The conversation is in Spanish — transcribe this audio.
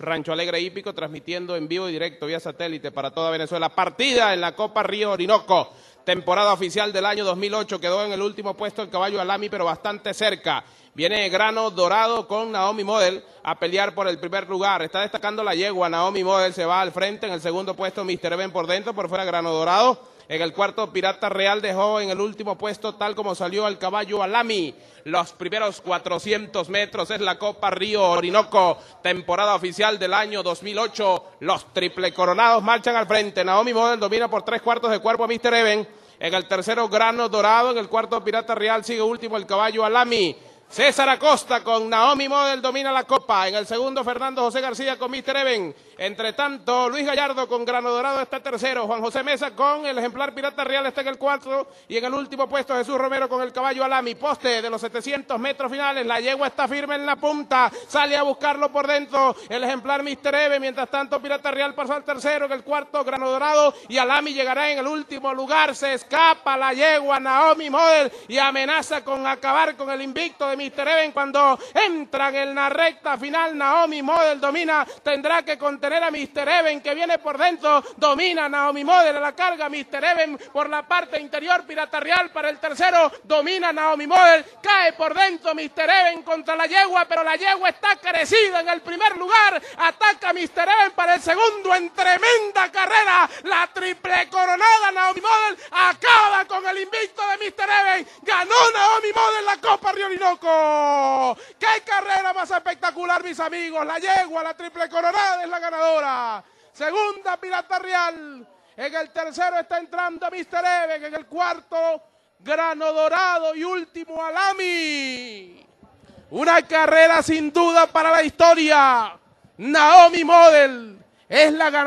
Rancho Alegre Hípico, transmitiendo en vivo y directo vía satélite para toda Venezuela. Partida en la Copa Río Orinoco. Temporada oficial del año 2008 quedó en el último puesto el caballo Alami, pero bastante cerca. Viene Grano Dorado con Naomi Model a pelear por el primer lugar. Está destacando la yegua. Naomi Model se va al frente. En el segundo puesto, Mister Ben por dentro, por fuera Grano Dorado. En el cuarto, Pirata Real dejó en el último puesto, tal como salió el caballo Alami. Los primeros 400 metros es la Copa Río Orinoco, temporada oficial del año 2008. Los triple coronados marchan al frente. Naomi Model domina por tres cuartos de cuerpo a Mr. Even. En el tercero, Grano Dorado. En el cuarto, Pirata Real sigue último el caballo Alami. César Acosta con Naomi Model domina la copa. En el segundo, Fernando José García con Mr. Even. Entre tanto, Luis Gallardo con Granodorado Dorado está tercero. Juan José Mesa con el ejemplar Pirata Real está en el cuarto. Y en el último puesto, Jesús Romero con el caballo Alami. Poste de los 700 metros finales. La yegua está firme en la punta. Sale a buscarlo por dentro. El ejemplar Mr. Even. Mientras tanto, Pirata Real pasa al tercero. En el cuarto, Granodorado Y Alami llegará en el último lugar. Se escapa la yegua Naomi Model. Y amenaza con acabar con el invicto de Mr. Even, cuando entran en la recta final. Naomi Model domina, tendrá que contener a Mr. Even que viene por dentro. Domina Naomi Model a la carga. Mr. Even por la parte interior. Pirata Real para el tercero. Domina Naomi Model. Cae por dentro Mr. Even contra la yegua, pero la yegua está crecida en el primer lugar. Ataca Mr. Even para el segundo en tremenda carrera. La triple coronada Naomi Model acá el invicto de Mr. Evans. Ganó Naomi Model la Copa Orinoco. ¡Qué carrera más espectacular, mis amigos! La yegua, la triple coronada es la ganadora. Segunda, Pirata Real. En el tercero está entrando Mr. Evans. En el cuarto, Grano Dorado. Y último, Alami. Una carrera sin duda para la historia. Naomi Model es la ganadora.